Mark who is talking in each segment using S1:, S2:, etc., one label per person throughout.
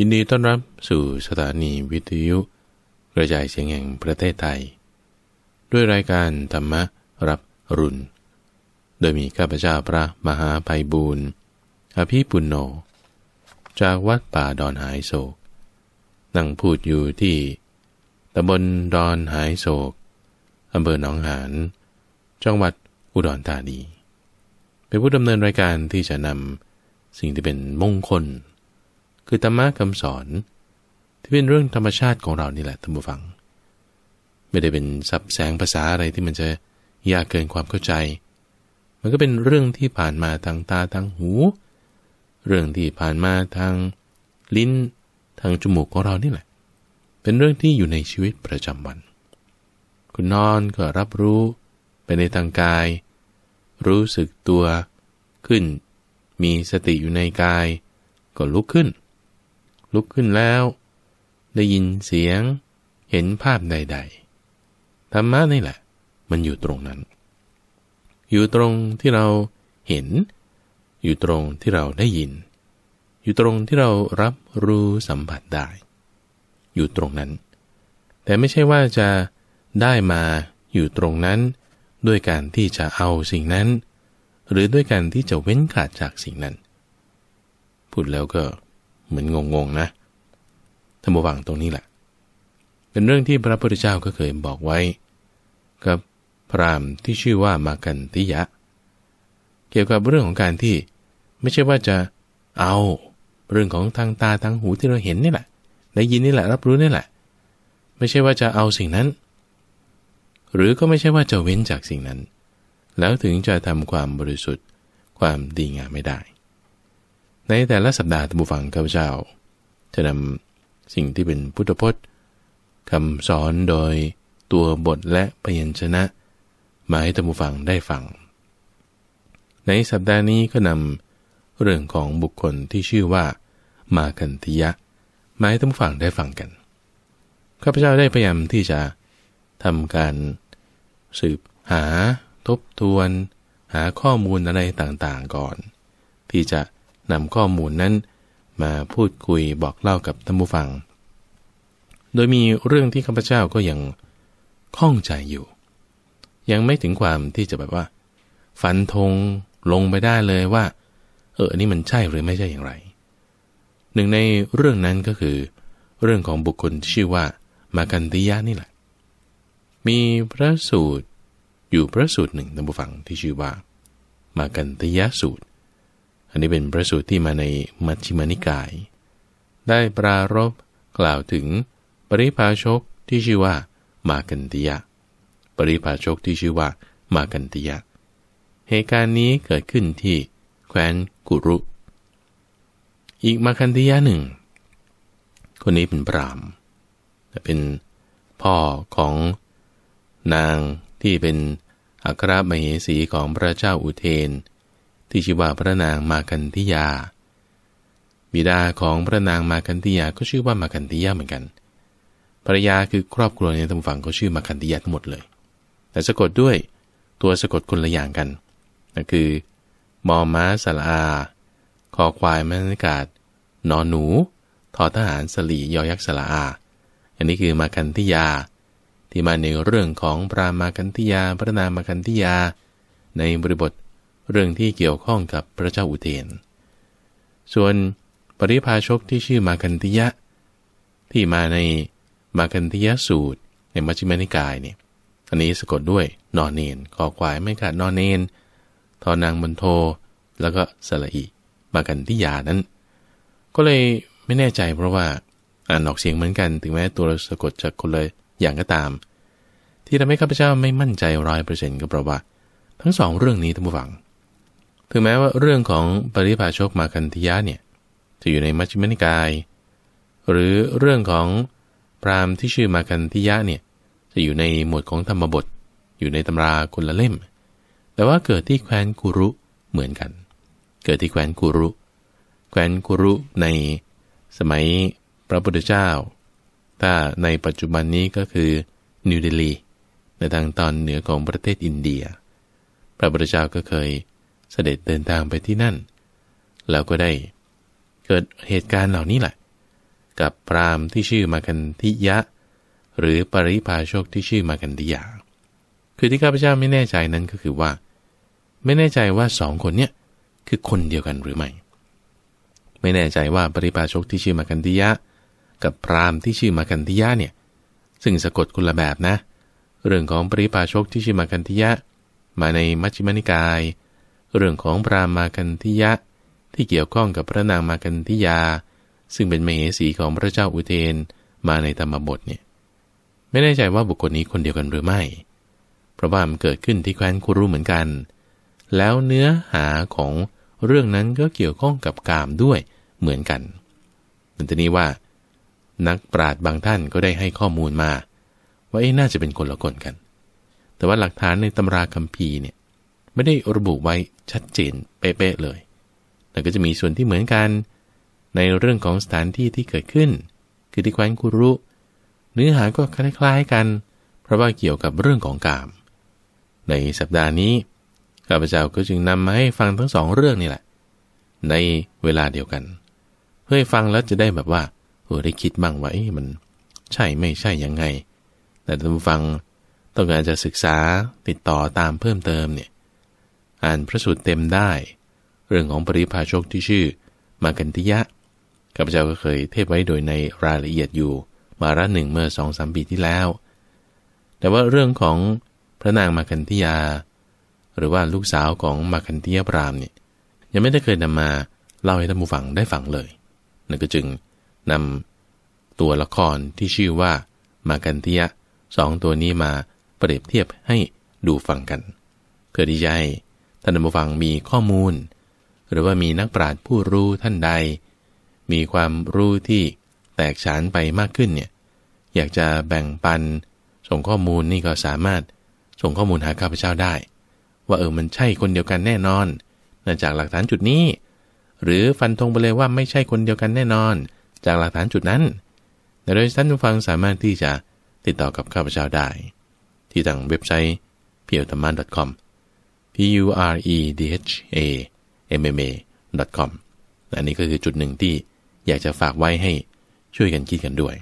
S1: ยินดีต้อนรับสู่สถานีวิทยุกระจายเสียงแห่งประเทศไทย ด้วยรายการธรรมรับรุณโดยมีข้าพเจ้าพระมหาภัยบูรณ์ อภิปุณโญ จากวัดป่าดอนหายโศก นั่งพูดอยู่ที่ ตำบลดอนหายโศก อำเภอหนองหาน จังหวัดอุดรธานีเป็นผู้ดำเนินรายการที่จะนำ สิ่งที่เป็นมงคลคือธรรมะคำสอนที่เป็นเรื่องธรรมชาติของเรานี่แหละท่านผู้ฟัง ไม่ได้เป็นสับแสงภาษาอะไรที่มันจะยากเกินความเข้าใจ มันก็เป็นเรื่องที่ผ่านมาทางตาทางหู เรื่องที่ผ่านมาทางลิ้นทางจมูกของเรานี่แหละ เป็นเรื่องที่อยู่ในชีวิตประจำวัน คุณนอนก็รับรู้ไปในทางกาย รู้สึกตัวขึ้น มีสติอยู่ในกายก็ลุกขึ้นลุกขึ้นแล้ว ได้ยินเสียงเห็นภาพใดๆธรรมะนี่แหละ มันอยู่ตรงนั้น อยู่ตรงที่เราเห็น อยู่ตรงที่เราได้ยิน อยู่ตรงที่เรารับรู้สัมผัสได้ อยู่ตรงนั้น แต่ไม่ใช่ว่าจะได้มาอยู่ตรงนั้นด้วยการที่จะเอาสิ่งนั้น หรือด้วยการที่จะเว้นขาดจากสิ่งนั้นพูดแล้วก็เหมือนงงๆนะท่านผวังตรงนี้แหละ เป็นเรื่องที่พระพุทธเจ้าก็เคยบอกไว้ กับพราหมณ์ที่ชื่อว่ามากันติยะ เกี่ยวกับเรื่องของการที่ไม่ใช่ว่าจะเอาเรื่องของทางตาทางหูที่เราเห็นนี่แหละได้ยินนี่แหละรับรู้นี่แหละ ไม่ใช่ว่าจะเอาสิ่งนั้น หรือก็ไม่ใช่ว่าจะเว้นจากสิ่งนั้น แล้วถึงจะทำความบริสุทธิ์ความดีงามไม่ได้ใน แต่ละสัปดาห์ท่านผู้ฟังข้าพเจ้า จะนำสิ่งที่เป็นพุทธพจน์คำสอนโดยตัวบทและปยัญชนะมาให้ท่านผู้ฟังได้ฟัง ในสัปดาห์นี้ก็นำเรื่องของบุคคลที่ชื่อว่ามาคันธิยะมาให้ท่านผู้ฟังได้ฟังกันข้าพเจ้าได้พยายามที่จะทำการสืบหา ทบทวน หาข้อมูลอะไรต่างๆ ก่อน ที่จะนำข้อมูลนั้นมาพูดคุยบอกเล่ากับท่านผู้ฟัง โดยมีเรื่องที่ข้าพเจ้าก็ยังข้องใจอยู่ ยังไม่ถึงความที่จะแบบว่าฟันธงลงไปได้เลยว่า เอออันนี้มันใช่หรือไม่ใช่อย่างไร หนึ่งในเรื่องนั้นก็คือ เรื่องของบุคคลชื่อว่ามากันติยะนี่แหละ มีพระสูตรอยู่พระสูตรหนึ่งท่านผู้ฟังที่ชื่อว่า มากันติยะสูตรอันนี้เป็นพระสูตรที่มาในมัชฌิมานิกาย ได้ปรารบกล่าวถึงปริภาชกที่ชื่อว่ามากันติยะปริภาชกที่ชื่อว่ามากันติยะ เหตุการณ์นี้เกิดขึ้นที่แคว้นกุรุ อีกมาคันติยะหนึ่ง คนนี้เป็นปรามแต่เป็นพ่อของนางที่เป็นอัครมเหสีของพระเจ้าอุเทนที่ชื่อว่า พระนางมากันธิยา บิดาของพระนางมากันธิยาก็ชื่อว่ามากันธิยาเหมือนกันภรรยาคือครอบครัวในทางฝั่งเขาชื่อมากันธิยาทั้งหมดเลย แต่สะกดด้วยตัวสะกดคนละอย่างกันนั่นคือมอม้าสลาคอควายมนรกาศนอนหนู ทอทหารสลียอยักษ์สลาอา อันนี้คือมากันธิยา ที่มาในเรื่องของพระมากันธิยา พระนางมากันธิยา ในบริบทเรื่องที่เกี่ยวข้องกับพระเจ้าอุเทน ส่วนปริพาชกที่ชื่อมาคันธิยะ ที่มาในมาคันธิยะสูตรในมัชฌิมานิกายเนี่ยอันนี้สะกดด้วยนอนเนนขอควายไม่ขาดนอนเนนทอนางบนโทแล้วก็สละอีมากันที่ยานั้น ก็เลยไม่แน่ใจเพราะว่า อ่านออกเสียงเหมือนกันถึงแม้ตัวเราสะกดจากคนเลยอย่างก็ตาม ที่ทำให้ข้าพเจ้าไม่มั่นใจร้อยเปอร์เซ็นต์ก็เพราะว่าทั้งสองเรื่องนี้ท่านผู้ฟังถึงแม้ว่าเรื่องของปริภาชกมาคันธยะเนี่ยจะอยู่ในมัชฌิมนิกาย หรือเรื่องของพราหมณ์ที่ชื่อมาคันธยะเนี่ยจะอยู่ในหมวดของธรรมบทอยู่ในตำราคนละเล่ม แต่ว่าเกิดที่แคว้นกุรุเหมือนกัน เกิดที่แคว้นกุรุแคว้นกุรุในสมัยพระพุทธเจ้า ถ้าในปัจจุบันนี้ก็คือนิวเดลีในทางตอนเหนือของประเทศอินเดีย พระพุทธเจ้าก็เคยเสด็จเดินทางไปที่นั่นแล้วก็ได้เกิดเหตุการณ์เหล่านี้แหละ กับพราหมณ์ที่ชื่อมากันทิยะ หรือปริพาโชคที่ชื่อมากันติยาคือที่ข้าพเจ้าไม่แน่ใจนั้นก็คือว่า ไม่แน่ใจว่าสองคนเนี้ยคือคนเดียวกันหรือไม่ ไม่แน่ใจว่าปริพาชกที่ชื่อมากันติยะ กับพรามที่ชื่อมากันติยะเนี่ย ซึ่งสะกดคนละแบบนะ เรื่องของปริพาชกที่ชื่อมากันติยะ มาในมัชฌิมานิกายเรื่องของพระมากันทิยะ ที่เกี่ยวข้องกับพระนาง มากันทิยา ซึ่งเป็นมเหสีของพระเจ้าอุเทนมาในธรรมบทเนี่ยไม่แน่ใจว่าบุคคลนี้คนเดียวกันหรือไม่เพราะว่ามันเกิดขึ้นที่แคว้นคุรุเหมือนกัน แล้วเนื้อหาของเรื่องนั้นก็เกี่ยวข้องกับกามด้วยเหมือนกันมันี่นี้ว่า นักปราชญ์บางท่านก็ได้ให้ข้อมูลมาว่าเอ๊น่าจะเป็นคนละคนกัน แต่ว่าหลักฐานในตำราคัมภีร์เนี่ยไม่ได้ระบุไว้ชัดเจนเป๊ะเเลย แต่ก็จะมีส่วนที่เหมือนกันในเรื่องของสถานที่ที่เกิดขึ้น คือที่แคว้นกุรุเนื้อหาก็คล้าย ๆกัน เพราะว่าเกี่ยวกับเรื่องของกาม ในสัปดาห์นี้ ข้าพเจ้าก็จึงนำมาให้ฟังทั้งสองเรื่องนี่แหละ ในเวลาเดียวกัน เพื่อฟังแล้วจะได้แบบว่าเออได้คิดบ้างว่ามัน ใช่ไม่ใช่ยังไง แต่ท่านฟังต้องการจะศึกษาติดต่อตามเพิ่มเติมเนี่ยอ่านพระสูตรเต็มได้ เรื่องของปริพาชกที่ชื่อมากันติยะข้าพเจ้าก็เคยเทศไว้โดยในรายละเอียดอยู่มาระหนึ่งเมื่อสองสามปีที่แล้ว แต่ว่าเรื่องของพระนางมากันติยา หรือว่าลูกสาวของมากันติยพรามเนี่ยยังไม่ได้เคยนำมาเล่าให้ท่านผู้ฟังได้ฟังเลยนั่นก็จึงนำตัวละครที่ชื่อว่ามากันติยะสองตัวนี้มาเปรียบเทียบให้ดูฟังกันเพื่อที่จะให้ท่านผู้ฟังมีข้อมูล หรือว่ามีนักปราชญ์ผู้รู้ท่านใด มีความรู้ที่แตกฉานไปมากขึ้นเนี่ยอยากจะแบ่งปันส่งข้อมูลนี่ก็สามารถส่งข้อมูลหาข้าพเจ้าได้ ว่าเออมันใช่คนเดียวกันแน่นอนน่งจากหลักฐานจุดนี้ หรือฟันธงไปเลยว่าไม่ใช่คนเดียวกันแน่นอน จากหลักฐานจุดนั้นโดยท่านผู้ฟังสามารถที่จะติดต่อกับข้าพเจ้าได้ที่ทางเว็บไซต์ p i e w t a m a n c o m p u r e d h a m m a com อันนี้ก็คือจุดหนึ่งที่อยากจะฝากไว้ให้ช่วยกันคิดกันด้วย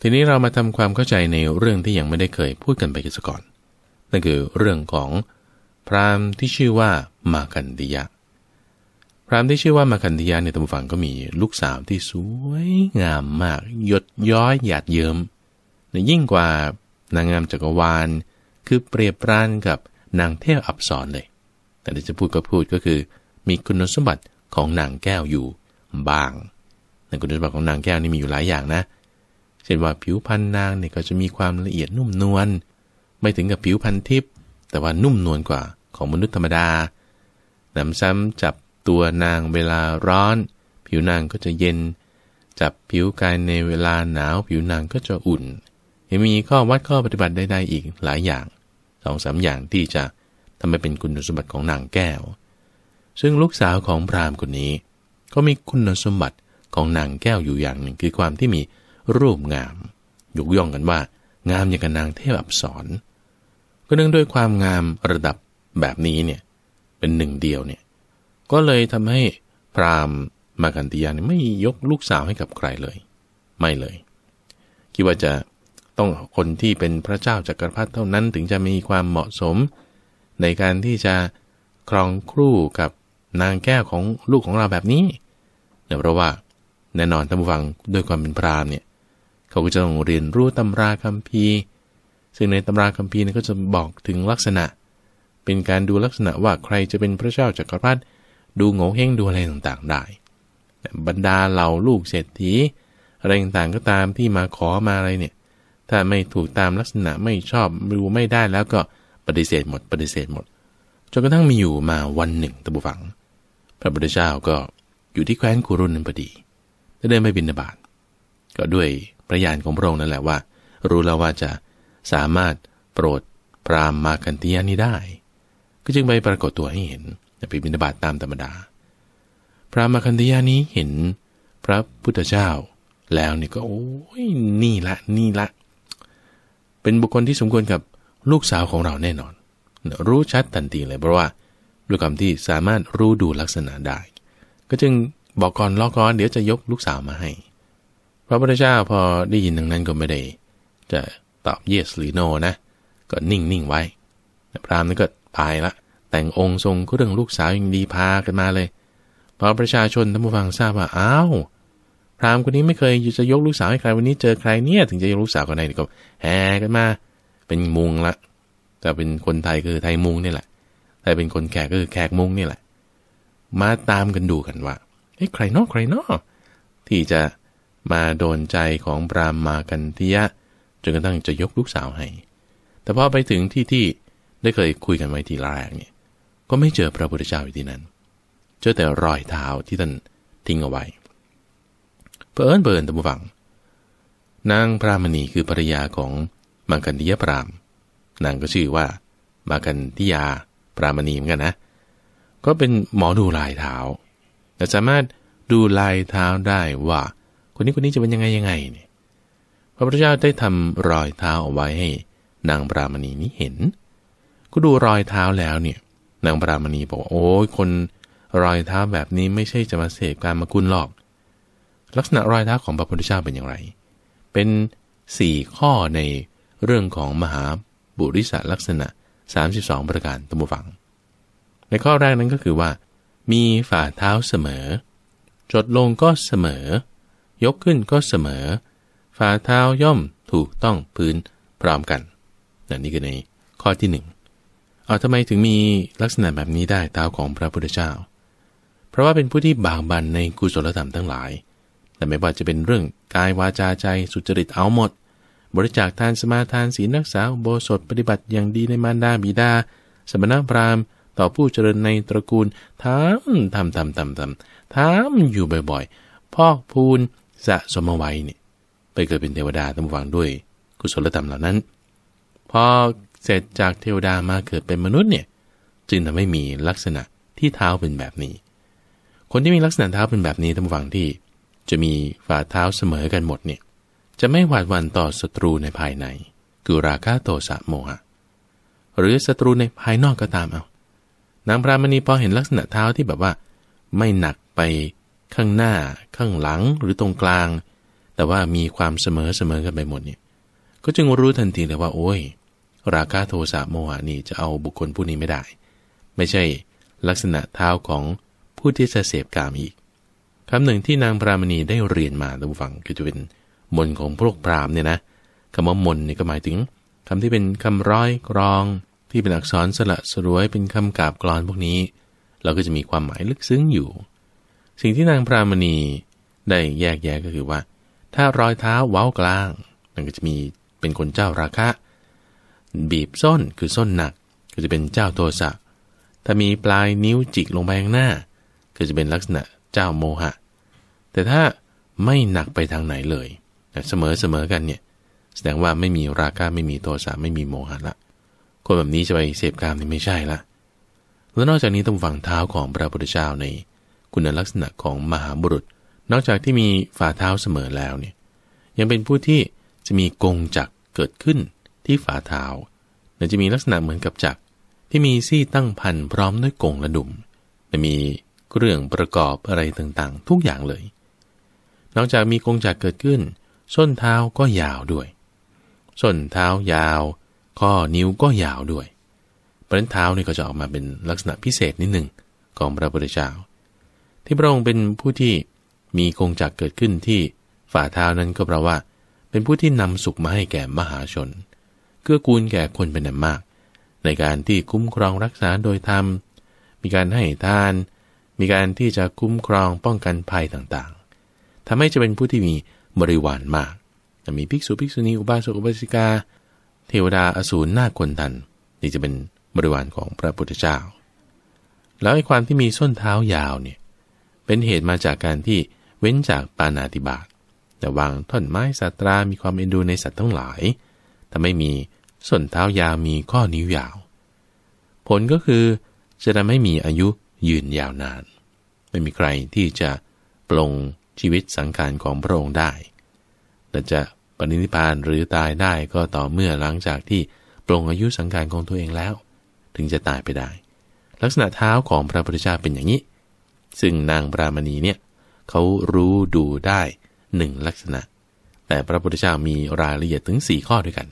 S1: ทีนี้เรามาทำความเข้าใจในเรื่องที่ยังไม่ได้เคยพูดกันไปกันก่อน นั่นคือเรื่องของพราหมณ์ที่ชื่อว่ามาคันติยะ พราหมณ์ที่ชื่อว่ามาคันติยะในตำฝังก็มีลูกสาวที่สวยงามมาก หยดย้อยหยาดเยิม้มยิ่งกว่านางงามจักรวาลคือเปรียบปรานกับนางเทพอับสอนเลย แต่ที่จะพูดก็พูดก็คือ มีคุณสมบัติของนางแก้วอยู่บางแต่คุณสมบัติของนางแก้วนี่มีอยู่หลายอย่างนะ เช่นว่าผิวพรรณนางเนี่ยก็จะมีความละเอียดนุ่มนวล ไม่ถึงกับผิวพรรณทิพย์ แต่ว่านุ่มนวลกว่าของมนุษย์ธรรมดาหนำซ้ำจับตัวนางเวลาร้อน ผิวนางก็จะเย็น จับผิวกายในเวลาหนาวผิวนางก็จะอุ่น ยังมีข้อวัดข้อปฏิบัติใดๆอีกหลายอย่างสองสามอย่างที่จะทำให้เป็นคุณสมบัติของนางแก้ว ซึ่งลูกสาวของพราหมณ์คนนี้ ก็มีคุณสมบัติของนางแก้วอยู่อย่างหนึ่ง คือความที่มีรูปงาม ยกย่องกันว่า งามอย่างกับนางเทพอับสรก็เนื่องด้วยความงามระดับแบบนี้เนี่ยเป็นหนึ่งเดียวเนี่ยก็เลยทำให้พราหมณ์มากันติยานไม่ยกลูกสาวให้กับใครเลย ไม่เลยคิดว่าจะต้องคนที่เป็นพระเจ้าจักรพรรดิเท่านั้นถึงจะมีความเหมาะสม ในการที่จะ ครองครู่ กับนางแก้วของลูกของเราแบบนี้เนื่องพราะว่าแน่นอนท่านผู้ฟังด้วยความเป็นพราหมณ์เนี่ยเขาก็จะต้องเรียนรู้ตำราคัมภีร์ ซึ่งในตำราคัมภีร์นี่ก็จะบอกถึงลักษณะ เป็นการดูลักษณะว่าใครจะเป็นพระเจ้าจักรพรรดิ ดูโง่เฮงดูอะไรต่างๆได้ บรรดาเหล่าลูกเศรษฐีอะไรต่างๆก็ตามที่มาขอมาอะไรเนี่ยถ้าไม่ถูกตามลักษณะไม่ชอบรู้ไม่ได้แล้วก็ปฏิเสธหมด ปฏิเสธหมดจนกระทั่งมีอยู่มาวันหนึ่งตะบุฝัง พระพุทธเจ้าก็อยู่ที่แคว้นกุรุนันพอดีได้เดินไปบินาบาตก็ด้วยประยานของพระองค์นั่นแหละว่า รู้แล้วว่าจะสามารถโปรดพรามมากันติยานี้ได้ ก็จึงไปปรากฏตัวให้เห็นไปบินาบาตตามธรรมดา พรามมาคันติยานี้เห็น พระพุทธเจ้า แล้วนี่ก็โอ้ยนี่ละนี่ละเป็นบุคคลที่สมควรกับลูกสาวของเราแน่นอน รู้ชัดทันทีเลยเพราะว่า ด้วยความที่สามารถรู้ดูลักษณะได้ ก็จึงบอกก่อนลอก่อนเดี๋ยวจะยกลูกสาวมาให้ พระพุทธเจ้าพอได้ยินดังนั้นก็ไม่ได้ จะตอบเยสหรือโนนะ ก็นิ่งนิ่งไว้พรามนั้นก็ตายละ แต่งองค์ทรงเครื่องลูกสาวย่งดีพากันมาเลยพอประชาชนทั้งผู้ฟังทราบว่าอ้าวพราหมณ์คนนี้ไม่เคยจะยกลูกสาวให้ใครวันนี้ เจอใครเนี่ยถึงจะยกลูกสาวคนไหนก็แห่กันมาเป็นมุงละ แต่เป็นคนไทยคือไทยมุงนี่แหละ แต่เป็นคนแขกก็คือแขกมุงนี่แหละมาตามกันดูกันว่าเอ้ใครนอกใครนอกที่จะมาโดนใจของปรามมากันทิยะจนกระทั่งจะยกลูกสาวให้แต่พอไปถึงที่ที่ได้เคยคุยกันไว้ทีแรกเนี่ย ก็ไม่เจอพระพุทธเจ้าอยู่ที่นั้น เจอแต่รอยเท้าที่ท่านทิ้งเอาไว้เอิญเบิร์นตะบุฟัง นางพรามณีคือภรรยาของมังคันธิยพรามนางก็ชื่อว่ามงคันธิยาพรามณีเหมือนกันนะก็เป็นหมอดูลายเท้าแต่สามารถดูลายเท้าได้ว่า คนนี้คนนี้จะเป็นยังไงยังไงเนี่ยพระพุทธเจ้าได้ทำรอยเท้าเอาไว้ให้ นางพรามณีนี้เห็น ก็ดูรอยเท้าแล้วเนี่ยนางพรามณีบอกว่าโอ้ยคนรอยเท้าแบบนี้ไม่ใช่จะมาเสพการมากุลหรอกลักษณะรอยเท้าของพระพุทธเจ้าเป็นอย่างไร เป็น 4 ข้อในเรื่องของมหาบุริษลักษณะ 32 ประการตัมบูฟัง ในข้อแรกนั้นก็คือว่า มีฝ่าเท้าเสมอ จดลงก็เสมอ ยกขึ้นก็เสมอ ฝ่าเท้าย่อมถูกต้องพื้นพร้อมกันนั่นนี่คือในข้อที่1เอาทำไมถึงมีลักษณะแบบนี้ได้เท้าของพระพุทธเจ้า เพราะว่าเป็นผู้ที่บางบันในกุศลธรรมทั้งหลายแต่ไม่ว่าจะเป็นเรื่องกายวาจาใจสุจริตเอาหมด บริจาคทานสมาทานศีลนักษาโบสถปฏิบัติอย่างดีในมารดาบิดา สมณพราหมณ์ ต่อผู้เจริญในตระกูลทำทำทำทำทำทำอยู่บ่อย ๆ พอกพูนสะสมไว้เนี่ย ไปเกิดเป็นเทวดาต้งวังด้วยกุศลธรรมเหล่านั้น พอเสร็จจากเทวดามาเกิดเป็นมนุษย์เนี่ย จึงทำให้มีลักษณะที่เท้าเป็นแบบนี้ คนที่มีลักษณะเท้าเป็นแบบนี้ตั้งวังที่จะมีฝ่าเท้าเสมอกันหมดเนี่ย จะไม่หวาดหวั่นต่อศัตรูในภายในคือราคาโทสะโมหะหรือศัตรูในภายนอกก็ตามเอานางพรามณีพอเห็นลักษณะเท้าที่แบบว่า ไม่หนักไปข้างหน้า ข้างหลังหรือตรงกลาง แต่ว่ามีความเสมอเสมอกันไปหมดเนี่ย ก็จึงรู้ทันทีเลยว่าโอ้ย ราคาโทสะโมหะนี่จะเอาบุคคลผู้นี้ไม่ได้ ไม่ใช่ลักษณะเท้าของผู้ที่จะเสพกามอีกคำหนึ่งที่นางพรามณีได้เรียนมาท่านผู้ฟังก็จะเป็นมนของพวกพรามเนี่ยนะคำว่ามนเนี่ยก็หมายถึงคำที่เป็นคำร้อยกรองที่เป็นอักษรสละสรวยเป็นคำกาบกรอนพวกนี้เราก็จะมีความหมายลึกซึ้งอยู่ สิ่งที่นางพรามณีได้แยกแยะก็คือว่า ถ้ารอยเท้าเว้ากลางนั่นก็จะมีเป็นคนเจ้าราคะ บีบส้นคือส้นหนักก็จะเป็นเจ้าโทสะถ้ามีปลายนิ้วจิกลงไปข้างหน้า ก็จะเป็นลักษณะเจ้าโมหะแต่ถ้าไม่หนักไปทางไหนเลยเสมอเสมอกันเนี่ย แสดงว่าไม่มีราคะไม่มีโทสะไม่มีโมหะละ คนแบบนี้จะไปเสพกามนี่ไม่ใช่ละ แล้วนอกจากนี้ต้องฝังเท้าของพระพุทธเจ้าในคุณลักษณะของมหาบุรุษ นอกจากที่มีฝ่าเท้าเสมอแล้วเนี่ย ยังเป็นผู้ที่จะมีกงจักเกิดขึ้นที่ฝ่าเท้า และจะมีลักษณะเหมือนกับจักที่มีซี่ตั้งพันพร้อมด้วยกงและดุมและมีเครื่องประกอบอะไรต่างๆ ทุกอย่างเลย นอกจากมีกงจักเกิดขึ้น ส้นเท้าก็ยาวด้วยส้นเท้ายาวข้อนิ้วก็ยาวด้วยเพราะนั้นเท้านี่ก็จะออกมาเป็นลักษณะพิเศษนิดหนึ่งของพระพุทธเจ้าที่พระองค์เป็นผู้ที่มีกงจักเกิดขึ้นที่ฝ่าเท้านั้นก็เพราะว่าเป็นผู้ที่นำสุขมาให้แก่มหาชนเกื้อกูลแก่คนเป็นอันมาก ในการที่คุ้มครองรักษาโดยธรรม มีการให้ทานมีการที่จะคุ้มครองป้องกันภัยต่างๆทำให้จะเป็นผู้ที่มีบริวารมากมีภิกษุภิกษุณี อุบาสกอุบาสิกาเทวดาอสูรนาคคนทัน นี่จะเป็นบริวารของพระพุทธเจ้า แล้วไอ้ความที่มีส้นเท้ายาวเนี่ยเป็นเหตุมาจากการที่เว้นจากปานาติบาตแต่วางท่อนไม้สัตรา มีความเอ็นดูในสัตว์ทั้งหลายถ้าไม่มีส้นเท้ายาวมีข้อนิ้วยาว ผลก็คือจะทำให้มีอายุยืนยาวนาน ไม่มีใครที่จะปลงชีวิตสังขารของพระองค์ได้แต่จะปณิพานหรือตายได้ก็ต่อเมื่อหลังจากที่ปลงอายุสังขารของตัวเองแล้ว ถึงจะตายไปได้ ลักษณะเท้าของพระพุทธเจ้าเป็นอย่างนี้ ซึ่งนางปรามณีเนี่ยเขารู้ดูได้หนึ่งลักษณะ แต่พระพุทธเจ้ามีรายละเอียดถึง4ข้อด้วยกัน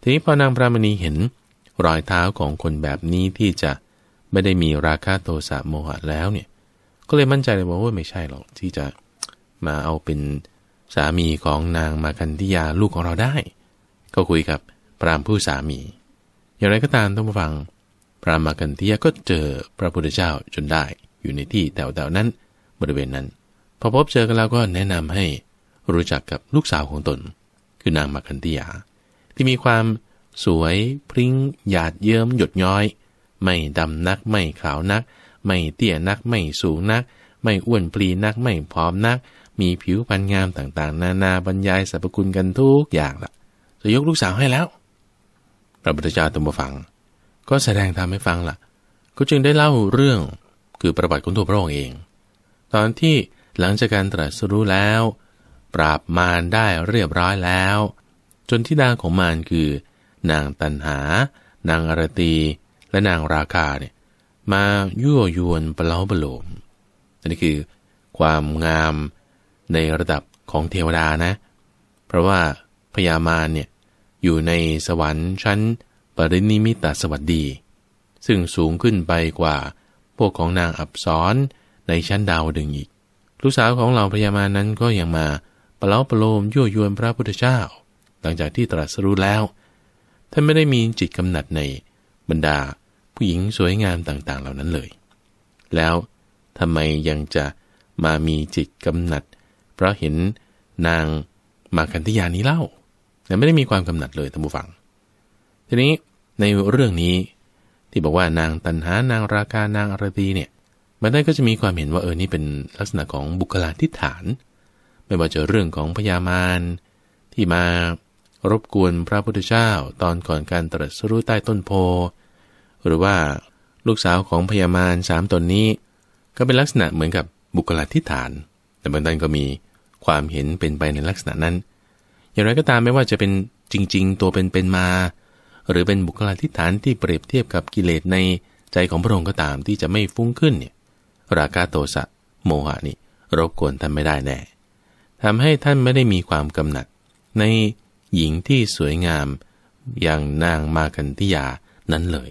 S1: ทีนี้พอนางปรามณีเห็นรอยเท้าของคนแบบนี้ที่จะไม่ได้มีราคะโทสะโมหะแล้วเนี่ย ก็เลยมั่นใจเลยว่าไม่ใช่หรอกที่จะมาเอาเป็นสามีของนางมาคันธิยาลูกของเราได้ ก็คุยกับพรามผู้สามี อย่างไรก็ตามต้องมาฟัง พรามมาคันธิยาก็เจอพระพุทธเจ้าจนได้ อยู่ในที่แถวๆนั้นบริเวณนั้น พอพบเจอกันแล้วก็แนะนำให้รู้จักกับลูกสาวของตน คือนางมาคันธิยา ที่มีความสวยพริ้งหยาดเยิ้มหยดย้อยไม่ดำนัก ไม่ขาวนัก ไม่เตี้ยนัก ไม่สูงนัก ไม่อ้วนปลีนัก ไม่ผอมนัก มีผิวพรรณงามต่างๆ นานาบรรยายสรรพคุณกันทุกอย่างละจะยกลูกสาวให้แล้วพระพุทธเจ้าตมฟัง ก็แสดงธรรมให้ฟังละ่ะ ก็จึงได้เล่าเรื่องคือประวัติของตัวพระองค์เอง ตอนที่หลังจากการตรัสรู้แล้ว ปราบมารได้เรียบร้อยแล้ว จนที่ดาของมารคือ นางตันหา นางอรตีและนางราคาเนี่ยมายั่วยวนปล้าบโลมอันนี้คือความงามในระดับของเทวดานะ เพราะว่าพญามารเนี่ยอยู่ในสวรรค์ชั้นปรินิมิตสวัสดี ซึ่งสูงขึ้นไปกว่าพวกของนางอับซอนในชั้นดาวดึงอีกลูกสาวของเราพญามานั้นก็ยังมาปเลาประโลมยั่วยวนพระพุทธเจ้า หลังจากที่ตรัสรู้แล้วท่านไม่ได้มีจิตกำหนัดในบรรดาผู้หญิงสวยงามต่างๆ เหล่านั้นเลย แล้วทำไมยังจะมามีจิตกำหนัด เพราะเห็นนางมาคันธยานี้เล่าแต่ไม่ได้มีความกำหนัดเลยท่านผู้ฟัง ทีนี้ในเรื่องนี้ที่บอกว่านางตันหานางราคานางอรตีเนี่ยมันได้ก็จะมีความเห็นว่าเออ นี่เป็นลักษณะของบุคลาธิฐาน ไม่ว่าจะเรื่องของพญามารที่มารบกวนพระพุทธเจ้า ตอนก่อนการตรัสรู้ใต้ต้นโพหรือว่าลูกสาวของพญามารสามตนนี้ ก็เป็นลักษณะเหมือนกับบุคลาธิฐาน แต่บางท่านก็มีความเห็นเป็นไปในลักษณะนั้น อย่างไรก็ตามไม่ว่าจะเป็นจริงๆ ตัวเป็นเป็นมา หรือเป็นบุคลาธิฐานที่เปรียบเทียบกับกิเลสในใจของพระองค์ก็ตามที่จะไม่ฟุ้งขึ้นเนี่ยราคาโทสะโมหะนี่รบกวนท่านไม่ได้แน่ทำให้ท่านไม่ได้มีความกำหนัด ในหญิงที่สวยงามอย่างนางมากันติยานั้นเลย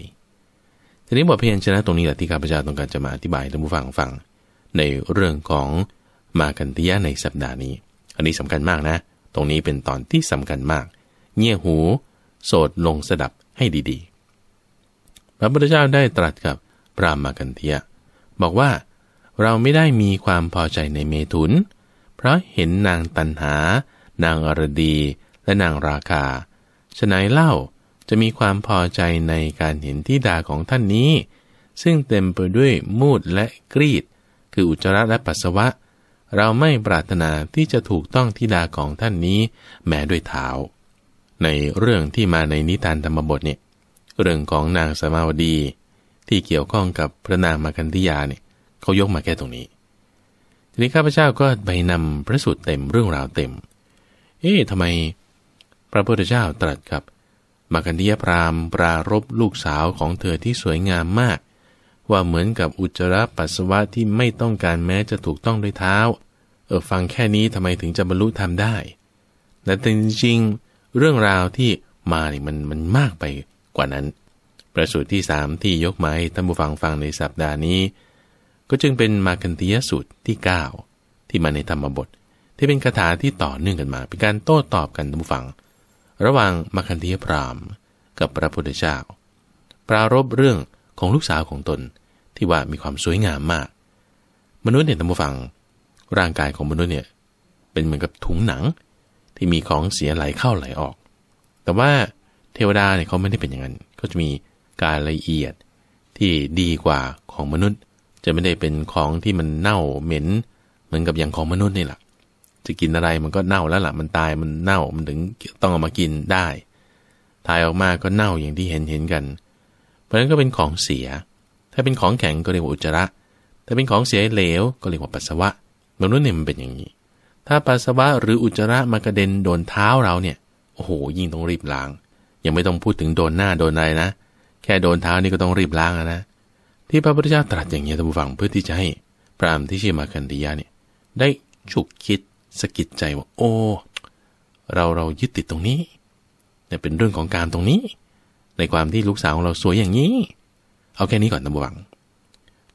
S1: ทีนี้บทเพียนชนะตรงนี้แหละที่ข้าพเจ้าต้องการจะมาอธิบายท่านผู้ฟังฟัง ในเรื่องของมากันทิยะในสัปดาห์นี้ อันนี้สำคัญมากนะ ตรงนี้เป็นตอนที่สำคัญมาก เงี่ยหูโสดลงสดับให้ดีๆ พระพุทธเจ้าได้ตรัสกับพระมากันทิยะ บอกว่าเราไม่ได้มีความพอใจในเมถุน เพราะเห็นนางตันหา นางอรดีและนางราคาฉะนั้นเล่าจะมีความพอใจในการเห็นที่ดาของท่านนี้ ซึ่งเต็มไปด้วยมูดและกรีดคืออุจจาระและปัสสาวะ เราไม่ปรารถนาที่จะถูกต้องที่ดาของท่านนี้ แม้ด้วยเท้าในเรื่องที่มาในนิทานธรรมบทเนี่ยเรื่องของนางสมาวดี ที่เกี่ยวข้องกับพระนางมากันธิยาเนี่ยเขายกมาแค่ตรงนี้ทีนี้ข้าพเจ้าก็ไปนำพระสูตรเต็มเรื่องราวเต็ม เอ๊ะทำไม พระพุทธเจ้าตรัสกับมกันธียพรามปรารบลูกสาวของเธอที่สวยงามมาก ว่าเหมือนกับอุจจาระปัสสาวะที่ไม่ต้องการแม้จะถูกต้องด้วยเท้า เออฟังแค่นี้ทำไมถึงจะบรรลุธรรมได้แต่จริงๆเรื่องราวที่มาเนี่ยมันมันมากไปกว่านั้น ประสูตรที่สามที่ยกมาให้ท่านผู้ฟังฟังในสัปดาห์นี้ ก็จึงเป็นมากันธียสูตรที่ 9 ที่มาในธรรมบทที่เป็นคาถาที่ต่อเนื่องกันมา เป็นการโต้ตอบกันท่านผู้ฟังระหว่างมคันธีพราหมณ์กับพระพุทธเจ้าปรารบเรื่องของลูกสาวของตนที่ว่ามีความสวยงามมาก มนุษย์เนี่ยท่านผู้ฟังร่างกายของมนุษย์เนี่ยเป็นเหมือนกับถุงหนังที่มีของเสียไหลเข้าไหลออก แต่ว่าเทวดาเนี่ยเขาไม่ได้เป็นอย่างนั้นเขาจะมีกายละเอียดที่ดีกว่าของมนุษย์ จะไม่ได้เป็นของที่มันเน่าเหม็นเหมือนกับอย่างของมนุษย์นี่แหละจะกินอะไรมันก็เน่าแล้วละ่ะมันตายมันเน่ามันถึงต้องเอามากินได้ถ่ายออกมาก็เน่าอย่างที่เห็นเห็นกัน เพราะนั้นก็เป็นของเสีย ถ้าเป็นของแข็งก็เรียกว่าอุจจาระ ถ้าเป็นของเสียเหลวก็เรียกว่าปัสสาวะมนุษย์เนี่ยมันเป็นอย่างนี้ ถ้าปัสสาวะหรืออุจจาระมากระเด็นโดนเท้าเราเนี่ยโอ้โหยิ่งต้องรีบล้าง ยังไม่ต้องพูดถึงโดนหน้าโดนอะไรนะแค่โดนเท้านี่ก็ต้องรีบล้างนะที่พระพุทธเจ้าตรัสอย่างนี้ท่านผู้ฟังเพื่อที่จะให้พระอัมที่ชื่อมาคันธิยะเนี่ยได้ฉุกคิดสะกิดใจว่า โอ้ เราเรายึดติดตรงนี้เนี่ยเป็นเรื่องของการตรงนี้ ในความที่ลูกสาวของเราสวยอย่างนี้ เอาแค่นี้ก่อนตะบวัง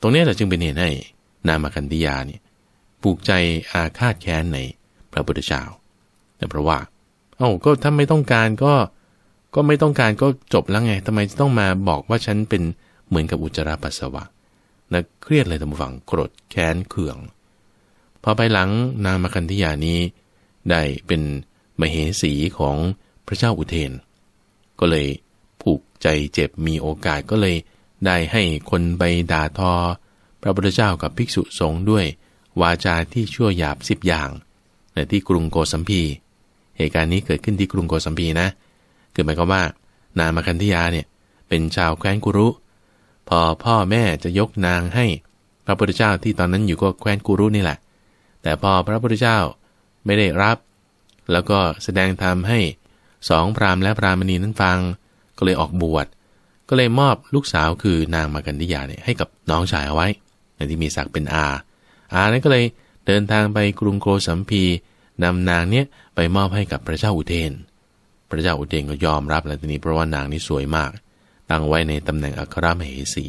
S1: ตรงนี้หละจึงเป็นเหตุให้นามากันติยาเนี่ยปลูกใจอาฆาตแค้นในพระพุทธเจ้าเนี่ยเพราะว่า เอ้าก็ถ้าไม่ต้องการก็ก็ไม่ต้องการก็จบแล้วไง ทำไมต้องมาบอกว่าฉันเป็นเหมือนกับอุจจาระปัสสาวะนะเครียดเลยทั้งผังโกรธแค้นเคืองพอไปหลังนางมคันธยานี้ได้เป็นมเหสีของพระเจ้าอุเทน ก็เลยผูกใจเจ็บมีโอกาสก็เลยได้ให้คนไปด่าทอ พระพุทธเจ้ากับภิกษุ สงฆ์ด้วยวาจาที่ชั่วหยาบสิบอย่าง ในที่กรุงโกสัมพี เหตุการณ์นี้เกิดขึ้นที่กรุงโกสัมพี นะคือหมายความว่านางมคันธยาเนี่ยเป็นชาวแคว้นกุรุพอพ่อแม่จะยกนางให้พระพุทธเจ้าที่ตอนนั้นอยู่ก็แคว้นกุรุนี่แหละแต่พอพระพุทธเจ้าไม่ได้รับ แล้วก็แสดงธรรมให้สองพราหมณ์และพราหมณีนั้นฟังก็เลยออกบวช ก็เลยมอบลูกสาวคือนางมากันธิยาเนี่ยให้กับน้องชายเอาไว้ในที่มีศักดิ์เป็นอาอานั้นก็เลยเดินทางไปกรุงโกสัมพีนำนางเนี้ยไปมอบให้กับพระเจ้าอุเทน พระเจ้าอุเทนก็ยอมรับแล้วทีนี้เพราะว่านางนี้สวยมาก ตั้งไว้ในตำแหน่งอัครมเหสี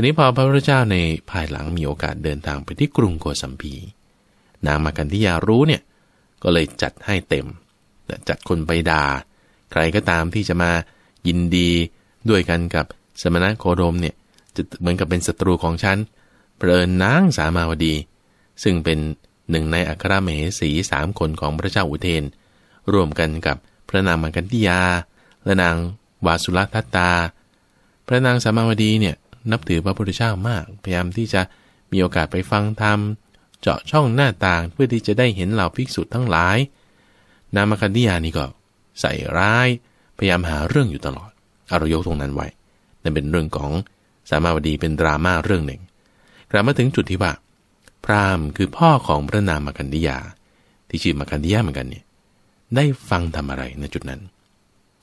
S1: ทีนี้พอพระพุทธเจ้าในภายหลังมีโอกาสเดินทางไปที่กรุงโกสัมพี นางมากันที่ยารู้เนี่ย ก็เลยจัดให้เต็มจัดคนไปดา ใครก็ตามที่จะมายินดีด้วยกันกับสมณะโคดมเนี่ยจะเหมือนกับเป็นศัตรูของฉันเปรินนางสามาวดี ซึ่งเป็นหนึ่งในอัครมเหสีสามคนของพระเจ้าอุเทน ร่วมกันกับพระนางมังกันติยา และนางวาสุลทัตตา พระนางสามาวดีเนี่ยนับถือพระพุทธเจ้ามากพยายามที่จะมีโอกาสไปฟังธรรมเจาะช่องหน้าต่างเพื่อที่จะได้เห็นเหล่าภิกษุทั้งหลาย นามคันธิยานี่ก็ใส่ร้าย พยายามหาเรื่องอยู่ตลอดอารยกตรงนั้นไว้นั่นเป็นเรื่องของสามาวดีเป็นดราม่าเรื่องหนึ่งกลับมาถึงจุดที่ว่า พราหมณ์คือพ่อของพระนามคันธิยา ที่ชื่อมาคันธิยาเหมือนกันเนี่ยได้ฟังทำอะไรในจุดนั้น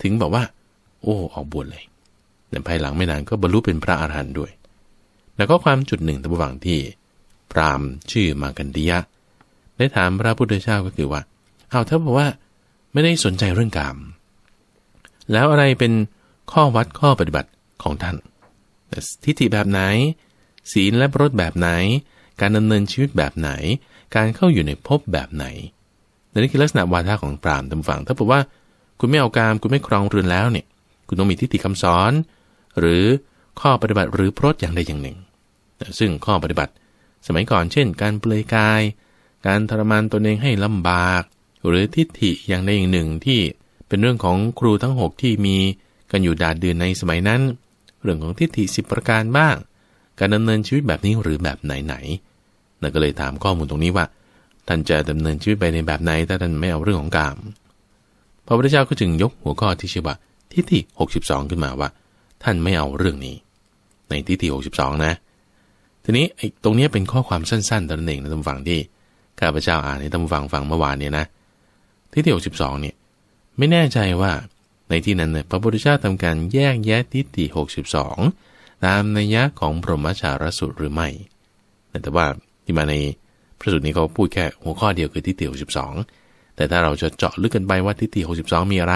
S1: ถึงบอกว่า โอ้ออกบวชเลยแต่ภายหลังไม่นานก็บรรลุเป็นพระอาหารหันต์ด้วย แล้วก็ความจุดหนึ่งตะบวังที่พรามชื่อมากันดิยะได้ถามพระพุทธเจ้าก็คือว่า เอาถ้าบอกว่าไม่ได้สนใจเรื่องกามแล้วอะไรเป็นข้อวัดข้อปฏิบัติของท่าน ทิฏฐิแบบไหน ศีลและรสแบบไหน การดำเนินชีวิตแบบไหน การเข้าอยู่ในภพแบบไหนนี่คือลักษณะวาทะของปรามตำฝังถ้าบอกว่าคุณไม่เอาการคุณไม่ครองเรือนแล้วเนี่ย คุณต้องมีทิฏฐิคำสอนหรือข้อปฏิบัติหรือพรตอย่างใดอย่างหนึ่งซึ่งข้อปฏิบัติ สมัยก่อนเช่น การเปลือยกาย การทรมานตนเองให้ลำบาก หรือทิฏฐิอย่างใดอย่างหนึ่งที่เป็นเรื่องของครูทั้ง 6 ที่มีกันอยู่ดาดเดือนในสมัยนั้น เรื่องของทิฏฐิ 10 ประการบ้าง การดำเนินชีวิตแบบนี้หรือแบบไหนไหนนั่นก็เลยถามข้อมูลตรงนี้ว่าท่านจะดำเนินชีวิตไปในแบบไหนถ้าท่านไม่เอาเรื่องของกามพระพุทธเจ้าก็จึงยกหัวข้อที่ชื่อว่าทิฏฐิ62 ขึ้นมาว่าท่านไม่เอาเรื่องนี้ในที่ที่62 นะ ทีนี้ไอ้ตรงนี้เป็นข้อความสั้นๆตอนเองนะท่านฟังที่ข้าพเจ้าอ่านให้ท่านฟังฟังเมื่อวานเนี่ยนะที่ที่62เนี่ยไม่แน่ใจว่าในที่นั้นเนี่ยพระพุทธเจ้าทำการแยก แยะทิฏฐิ62 ตามนัยยะของพรหมชารสุตรหรือไม่แต่ว่าที่มาใน พระสุตรนี้เขาพูดแค่หัวข้อเดียวคือทิฏฐิ62 แต่ถ้าเราจะเจาะลึกกันไปว่าทิฏฐิ62 มีอะไร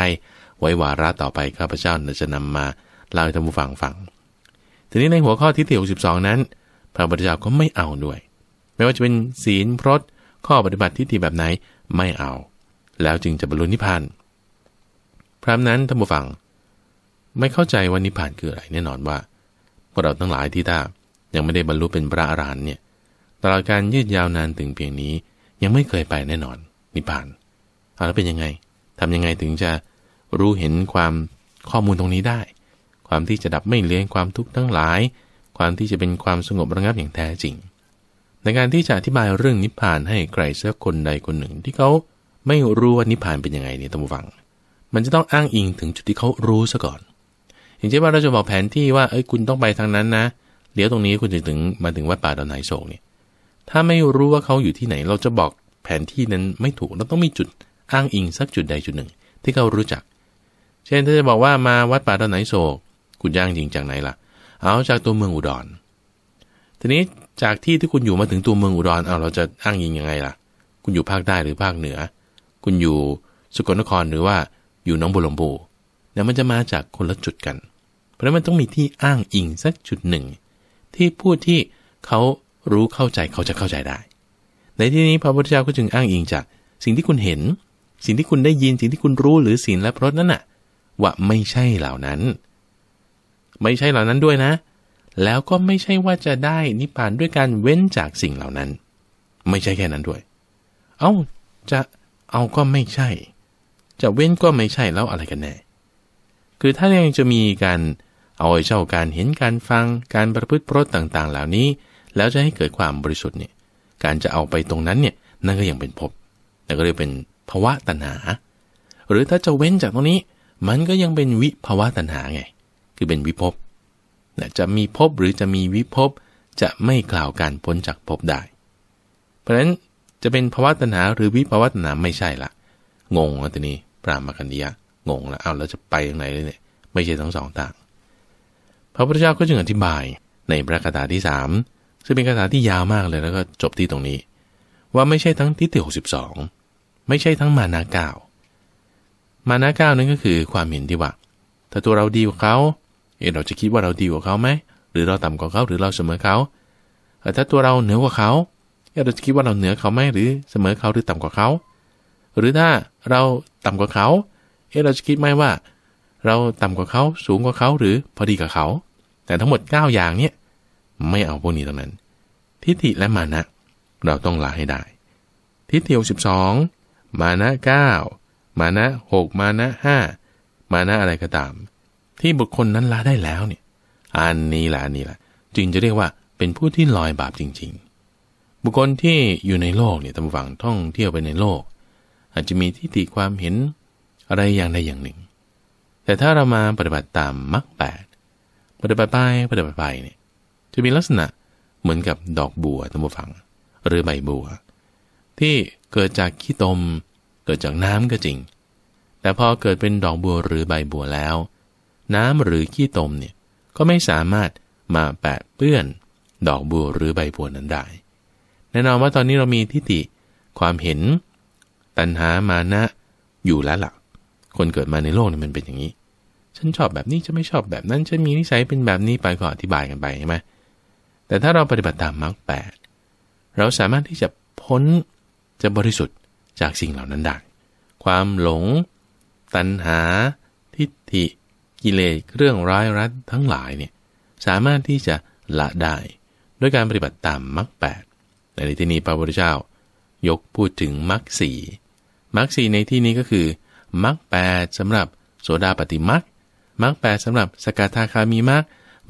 S1: ไว้วาระต่อไปข้าพเจ้าจะนำมาเล่าให้ท่านผู้ฟังฟัง ทีนี้ในหัวข้อที่ที่องนั้น พระบุทธเจ้าก็ไม่เอาด้วย ไม่ว่าจะเป็นศีล พรต ข้อปฏิบัติที่ติแบบไหนไม่เอา แล้วจึงจะบรรลุนิพพาน พรามนั้นท่านผู้ฟัง ไม่เข้าใจว่านิพพานคืออะไรแน่นอนว่าพวกเราทั้งหลายที่ถ้ายังไม่ได้บรรลุเป็นพระอรหันต์เนี่ยตลอดการยืดยาวนานถึงเพียงนี้ ยังไม่เคยไปแน่นอน นิพพานเอาแล้วเป็นยังไง ทำยังไงถึงจะรู้เห็นความข้อมูลตรงนี้ได้ความที่จะดับไม่เลี้ยงความทุกข์ทั้งหลาย ความที่จะเป็นความสงบระงับอย่างแท้จริง ในการที่จะอธิบายเรื่องนิพพานให้ใครสักคนใดคนหนึ่ง ที่เขาไม่รู้ว่านิพพานเป็นยังไงเนี่ยตำวัง มันจะต้องอ้างอิงถึงจุดที่เขารู้ซะก่อน อย่างเช่นว่าเราจะบอกแผนที่ว่า เอ้ยคุณต้องไปทางนั้นนะเดี๋ยวตรงนี้คุณจะถึงมาถึงวัดป่าดอนไหนโศกเนี่ย ถ้าไม่รู้ว่าเขาอยู่ที่ไหน เราจะบอกแผนที่นั้นไม่ถูกเราต้องมีจุด อ้างอิงสักจุดใดจุดหนึ่ง ที่เขารู้จัก เช่นถ้าจะบอกว่ามาวัดป่าดอนไหนโศกคุณย่างยิงจากไหนล่ะ เอาจากตัวเมืองอุดร ทีนี้จากที่ที่คุณอยู่มาถึงตัวเมืองอุดรเอาเราจะอ้างยิงยังไงล่ะ คุณอยู่ภาคใต้หรือภาคเหนือ คุณอยู่สกลนครหรือว่าอยู่น้องบุรีรัมย์เนี่ยมันจะมาจากคนละจุดกัน เพราะมันต้องมีที่อ้างอิงสักจุดหนึ่ง ที่พูดที่เขารู้เข้าใจเขาจะเข้าใจได้ ในที่นี้พระพุทธเจ้าก็จึงอ้างอิงจาก สิ่งที่คุณเห็น สิ่งที่คุณได้ยิน สิ่งที่คุณรู้หรือศีลและพรตนั้นน่ะ ว่าไม่ใช่เหล่านั้นไม่ใช่เหล่านั้นด้วยนะ แล้วก็ไม่ใช่ว่าจะได้นิพพานด้วยการเว้นจากสิ่งเหล่านั้น ไม่ใช่แค่นั้นด้วย เอา้า จะเอาก็ไม่ใช่ จะเว้นก็ไม่ใช่ แล้วอะไรกันแน่ คือถ้ายังจะมีการเอาเจ้าการเห็นการฟังการประพฤติพรตต่างๆ เหล่านี้ แล้วจะให้เกิดความบริสุทธิ์เนี่ย การจะเอาไปตรงนั้นเนี่ย นั่นก็ยังเป็นภพแต่ก็เรียกเป็นภวะตัณหา หรือถ้าจะเว้นจากตรงนี้ มันก็ยังเป็นวิภวะตัณหาไงคือเป็นวิภพนะจะมีภพหรือจะมีวิภพจะไม่กล่าวการพ้นจากภพได้ เพราะฉะนั้นจะเป็นภวตนาหรือวิภวตนาไม่ใช่ละงงอ่ะทีนี้ปรามากันดียะ งงแล้วเอาแล้วจะไปทางไหนเลยเนี่ย ไม่ใช่ทั้งสองต่าง พระพุทธเจ้าก็จึงอธิบายในพระคาถาที่สามซึ่งเป็นคาถาที่ยาวมากเลยแล้วก็จบที่ตรงนี้ ว่าไม่ใช่ทั้งทิฏฐิหกสิบสองไม่ใช่ทั้งมานาเก้ามานาเก้านั้นก็คือความเห็นที่ว่าถ้าตัวเราดีกว่าเขาเอเราจะคิดว่าเราดีกว่าเขาไหม หรือเราต่ำกว่าเขาหรือเราเสมอเขา ถ้าตัวเราเหนือกว่าเขาเราจะคิดว่าเราเหนือเขาไหมหรือเสมอเขาหรือต่ำกว่าเขา หรือถ้าเราต่ำกว่าเขาเราจะคิดไหมว่า เราต่ำกว่าเขาสูงกว่าเขาหรือพอดีกับเขา แต่ทั้งหมด 9 อย่างเนี่ยไม่เอาพวกนี้ตรงนั้น ทิฏฐิและมานะ เราต้องละให้ได้ทิฏฐิหกสิบสองมานะ9 มานะ6 มานะ5 มานะอะไรก็ตามที่บุคคลนั้นละได้แล้วเนี่ย อันนี้แหละนนี่แหละ จึงจะเรียกว่าเป็นผู้ที่ลอยบาปจริงๆ บุคคลที่อยู่ในโลกเนี่ยตำฝังท่องเที่ยวไปในโลก อาจจะมีทิฏฐิความเห็นอะไรอย่างใดอย่างหนึ่ง แต่ถ้าเรามาปฏิบัติตามมรรคแปด ปฏิบัติไปปฏิบัติไปเนี่ย จะมีลักษณะเหมือนกับดอกบัวตำฝังหรือใบบัว ที่เกิดจากขี้ตม เกิดจากน้ำก็จริง แต่พอเกิดเป็นดอกบัวหรือใบบัวแล้วน้ำหรือขี้ตมเนี่ยก็ไม่สามารถมาแปะเปื้อนดอกบัวหรือใบบัวนั้นได้ แน่นอนว่าตอนนี้เรามีทิฏฐิความเห็นตัณหามานะอยู่แล้วลล่ะ คนเกิดมาในโลกนี้มันเป็นอย่างนี้ ฉันชอบแบบนี้ฉันไม่ชอบแบบนั้นฉันมีนิสัยเป็นแบบนี้ไปก็อธิบายกันไปใช่ไหมแต่ถ้าเราปฏิบัติตามมรรคแปดเราสามารถที่จะพ้นจะบริสุทธิ์จากสิ่งเหล่านั้นได้ ความหลงตัณหาทิฏฐิกิเลสเรื่องร้ายรัดทั้งหลายเนี่ยสามารถที่จะละได้ ด้วยการปฏิบัติตามมรรคแปดในที่นี้พระพุทธเจ้า ยกพูดถึงมรรคสี่มรรคสี่ในที่นี้ก็คือมรรคแปดสำหรับ โสดาปฏิมรรคมรรคแปดสำหรับสกทาคามีมรรค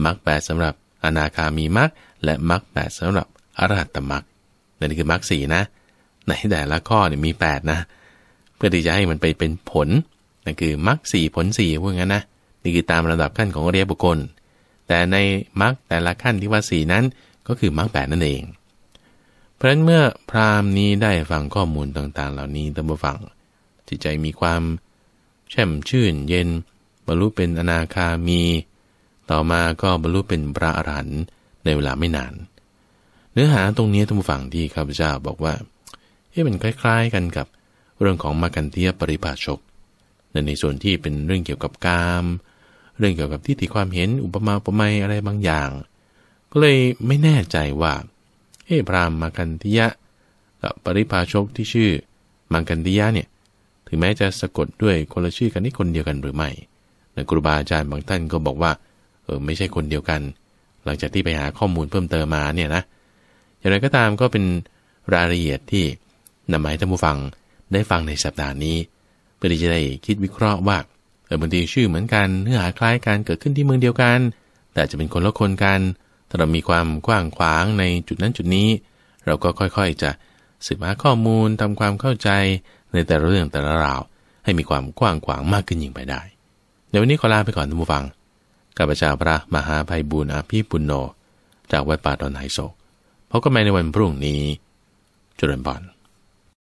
S1: มรรคแปดสำหรับอนาคามีมรรคและมรรคแปดสำหรับ อรหัตมรรคนี่คือมรรคสี่นะในแต่ละข้อเนี่ยมี8นะ เพื่อที่จะให้มันไปเป็นผลนั่นคือมรรคสี่ผลสี่พวกนั้นนะนี่คือตามระดับขั้นของอริยบุคคล แต่ในมรรคแต่ละขั้นที่ว่าสี่นั้นก็คือมรรคแปดนั่นเอง เพราะฉะนั้นเมื่อพราหมณ์นี้ได้ฟังข้อมูลต่างๆ เหล่านี้ตั้งบฟังจิตใจมีความแช่มชื่นเย็น บรรลุเป็นอนาคามี ต่อมาก็บรรลุเป็นพระอรหันต์ในเวลาไม่นาน เนื้อหาตรงนี้ท่านผู้ฟังที่ข้าพเจ้าบอกว่าเอ๊ะมันคล้าย ๆ กันกับเรื่องของมากันเทียปริภาชกในส่วนที่เป็นเรื่องเกี่ยวกับกาม เรื่องเกี่ยวกับที่ติความเห็นอุปมาอุปไมยอะไรบางอย่าง ก็เลยไม่แน่ใจว่า เอ้พรามมากันติยะกับปริพาชกที่ชื่อมังกันติยะเนี่ย ถึงแม้จะสะกดด้วยคนละชื่อกันนี่คนเดียวกันหรือไม่ ในครูบาอาจารย์บางท่านก็บอกว่า เออไม่ใช่คนเดียวกัน หลังจากที่ไปหาข้อมูลเพิ่มเติมมาเนี่ยนะ อย่างไรก็ตามก็เป็นรายละเอียดที่นำมาให้ท่านผู้ฟังได้ฟังในสัปดาห์นี้เพื่อที่จะได้คิดวิเคราะห์ว่า เออบางทีชื่อเหมือนกัน เนื้อหาคล้ายกัน เกิดขึ้นที่เมืองเดียวกัน แต่จะเป็นคนละคนกัน ถ้าเรามีความกว้างขวางในจุดนั้นจุดนี้ เราก็ค่อยๆ จะสืบหาข้อมูลทำความเข้าใจในแต่ละเรื่องแต่ละราว ให้มีความกว้างขวางมากขึ้นยิ่งไปได้ เดี๋ยววันนี้ขอลาไปก่อนท่านผู้ฟังกับพระเจ้าพระมหาภัยบุญอาภีปุณโญจากวัดป่าดอนไหโกพบกันใหม่ในวันพรุ่งนี้ จุลนบอน